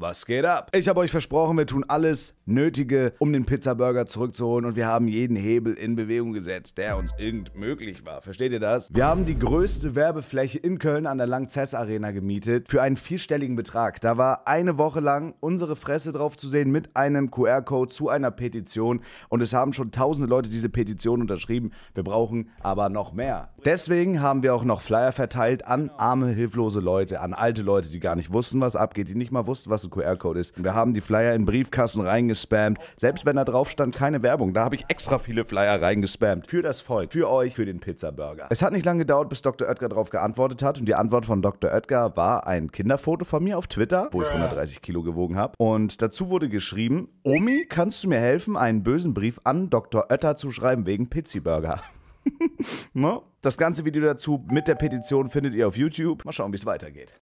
Was geht ab? Ich habe euch versprochen, wir tun alles Nötige, um den Pizzaburger zurückzuholen und wir haben jeden Hebel in Bewegung gesetzt, der uns irgend möglich war. Versteht ihr das? Wir haben die größte Werbefläche in Köln an der Langzess Arena gemietet für einen vierstelligen Betrag. Da war eine Woche lang unsere Fresse drauf zu sehen mit einem QR-Code zu einer Petition und es haben schon tausende Leute diese Petition unterschrieben. Wir brauchen aber noch mehr. Deswegen haben wir auch noch Flyer verteilt an arme, hilflose Leute, an alte Leute, die gar nicht wussten, was abgeht, die nicht mal wussten, was ein QR-Code ist. Wir haben die Flyer in Briefkassen reingespammt. Selbst wenn da drauf stand, keine Werbung, da habe ich extra viele Flyer reingespammt. Für das Volk, für euch, für den Pizzaburger. Es hat nicht lange gedauert, bis Dr. Oetker darauf geantwortet hat. Und die Antwort von Dr. Oetker war ein Kinderfoto von mir auf Twitter, wo ich 130 Kilo gewogen habe. Und dazu wurde geschrieben, Omi, kannst du mir helfen, einen bösen Brief an Dr. Oetker zu schreiben wegen Pizziburger? no? Ne? Das ganze Video dazu mit der Petition findet ihr auf YouTube. Mal schauen, wie es weitergeht.